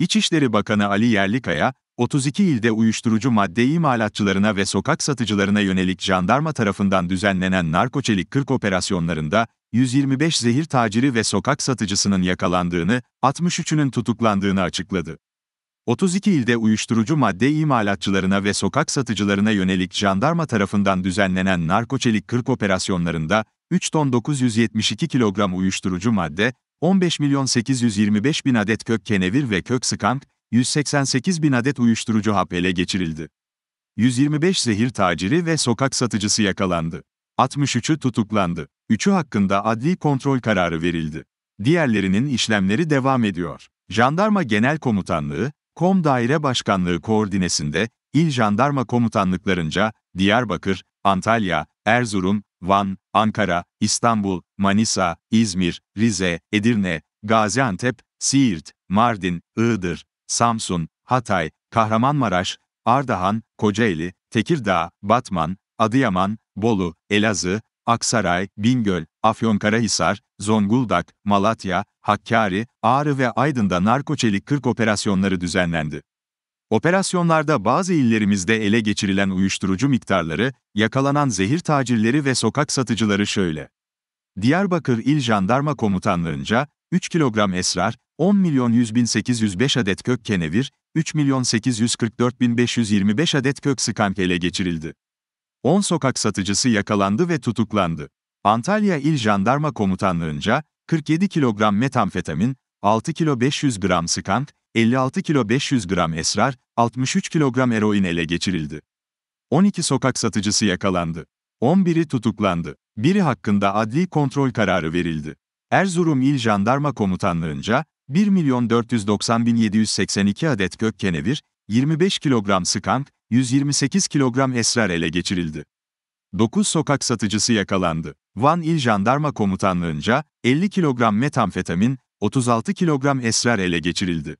İçişleri Bakanı Ali Yerlikaya, 32 ilde uyuşturucu madde imalatçılarına ve sokak satıcılarına yönelik jandarma tarafından düzenlenen narkoçelik 40 operasyonlarında 125 zehir taciri ve sokak satıcısının yakalandığını, 63'ünün tutuklandığını açıkladı. 32 ilde uyuşturucu madde imalatçılarına ve sokak satıcılarına yönelik jandarma tarafından düzenlenen narkoçelik 40 operasyonlarında 3 ton 972 kilogram uyuşturucu madde, 15 milyon 825 bin adet kök kenevir ve kök skunk, 188 bin adet uyuşturucu hap ele geçirildi. 125 zehir taciri ve sokak satıcısı yakalandı. 63'ü tutuklandı. 3'ü hakkında adli kontrol kararı verildi. Diğerlerinin işlemleri devam ediyor. Jandarma Genel Komutanlığı, KOM Daire Başkanlığı koordinesinde, İl Jandarma Komutanlıklarınca, Diyarbakır, Antalya, Erzurum, Van, Ankara, İstanbul, Manisa, İzmir, Rize, Edirne, Gaziantep, Siirt, Mardin, Iğdır, Samsun, Hatay, Kahramanmaraş, Ardahan, Kocaeli, Tekirdağ, Batman, Adıyaman, Bolu, Elazığ, Aksaray, Bingöl, Afyonkarahisar, Zonguldak, Malatya, Hakkari, Ağrı ve Aydın'da narkoçelik 40 operasyonları düzenlendi. Operasyonlarda bazı illerimizde ele geçirilen uyuşturucu miktarları, yakalanan zehir tacirleri ve sokak satıcıları şöyle. Diyarbakır İl Jandarma Komutanlığınca, 3 kilogram esrar, 10 milyon 100 bin 805 adet kök kenevir, 3 milyon 844 bin 525 adet kök skank ele geçirildi. 10 sokak satıcısı yakalandı ve tutuklandı. Antalya İl Jandarma Komutanlığınca, 47 kilogram metamfetamin, 6 kilo 500 gram skank, 56 kilo 500 gram esrar, 63 kilogram eroin ele geçirildi. 12 sokak satıcısı yakalandı. 11'i tutuklandı. Biri hakkında adli kontrol kararı verildi. Erzurum İl Jandarma Komutanlığınca, 1 milyon 490 bin 782 adet gök kenevir, 25 kilogram sıkank, 128 kilogram esrar ele geçirildi. 9 sokak satıcısı yakalandı. Van İl Jandarma Komutanlığınca 50 kilogram metamfetamin, 36 kilogram esrar ele geçirildi.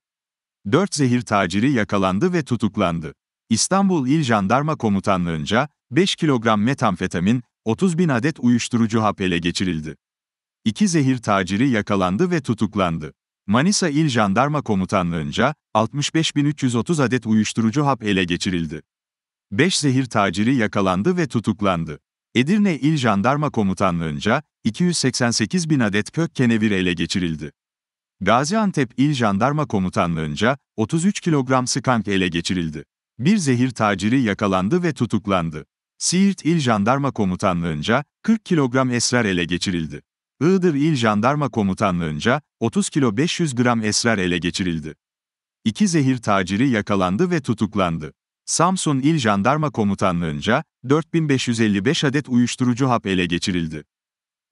4 zehir taciri yakalandı ve tutuklandı. İstanbul İl Jandarma Komutanlığınca 5 kilogram metamfetamin, 30 bin adet uyuşturucu hap ele geçirildi. 2 zehir taciri yakalandı ve tutuklandı. Manisa İl Jandarma Komutanlığınca 65.330 adet uyuşturucu hap ele geçirildi. 5 zehir taciri yakalandı ve tutuklandı. Edirne İl Jandarma Komutanlığınca 288 bin adet kök kenevir ele geçirildi. Gaziantep İl Jandarma Komutanlığınca 33 kilogram skank ele geçirildi. Bir zehir taciri yakalandı ve tutuklandı. Siirt İl Jandarma Komutanlığınca 40 kilogram esrar ele geçirildi. Iğdır İl Jandarma Komutanlığınca 30 kilo 500 gram esrar ele geçirildi. İki zehir taciri yakalandı ve tutuklandı. Samsun İl Jandarma Komutanlığınca 4555 adet uyuşturucu hap ele geçirildi.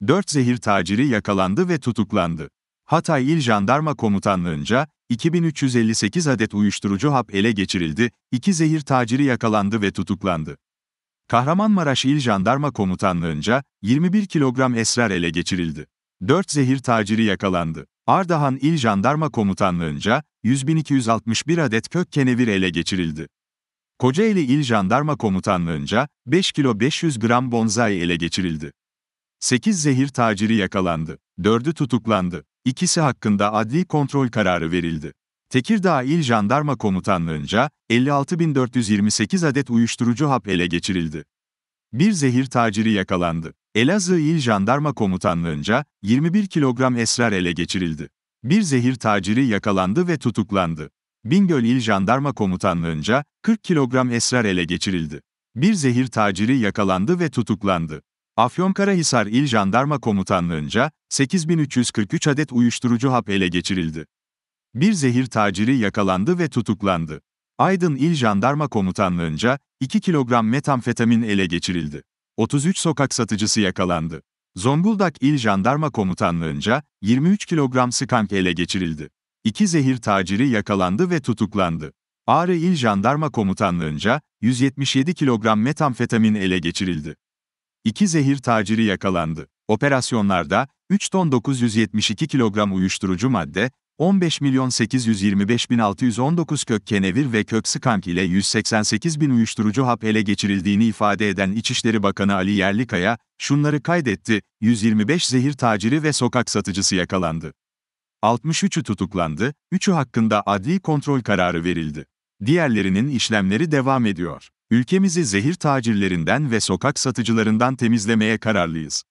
4 zehir taciri yakalandı ve tutuklandı. Hatay İl Jandarma Komutanlığınca, 2358 adet uyuşturucu hap ele geçirildi, 2 zehir taciri yakalandı ve tutuklandı. Kahramanmaraş İl Jandarma Komutanlığınca, 21 kilogram esrar ele geçirildi. 4 zehir taciri yakalandı. Ardahan İl Jandarma Komutanlığınca, 100.261 adet kök kenevir ele geçirildi. Kocaeli İl Jandarma Komutanlığınca, 5 kilo 500 gram bonzai ele geçirildi. 8 zehir taciri yakalandı. 4'ü tutuklandı. İkisi hakkında adli kontrol kararı verildi. Tekirdağ İl Jandarma Komutanlığınca 56.428 adet uyuşturucu hap ele geçirildi. Bir zehir taciri yakalandı. Elazığ İl Jandarma Komutanlığınca 21 kilogram esrar ele geçirildi. Bir zehir taciri yakalandı ve tutuklandı. Bingöl İl Jandarma Komutanlığınca 40 kilogram esrar ele geçirildi. Bir zehir taciri yakalandı ve tutuklandı. Afyonkarahisar İl Jandarma Komutanlığı'nca 8343 adet uyuşturucu hap ele geçirildi. Bir zehir taciri yakalandı ve tutuklandı. Aydın İl Jandarma Komutanlığı'nca 2 kilogram metamfetamin ele geçirildi. 33 sokak satıcısı yakalandı. Zonguldak İl Jandarma Komutanlığı'nca 23 kilogram skank ele geçirildi. 2 zehir taciri yakalandı ve tutuklandı. Ağrı İl Jandarma Komutanlığı'nca 177 kilogram metamfetamin ele geçirildi. İki zehir taciri yakalandı. Operasyonlarda 3 ton 972 kilogram uyuşturucu madde, 15 milyon 825 bin 619 kök kenevir ve kök skank ile 188 bin uyuşturucu hap ele geçirildiğini ifade eden İçişleri Bakanı Ali Yerlikaya, şunları kaydetti, 125 zehir taciri ve sokak satıcısı yakalandı. 63'ü tutuklandı, 3'ü hakkında adli kontrol kararı verildi. Diğerlerinin işlemleri devam ediyor. Ülkemizi zehir tacirlerinden ve sokak satıcılarından temizlemeye kararlıyız.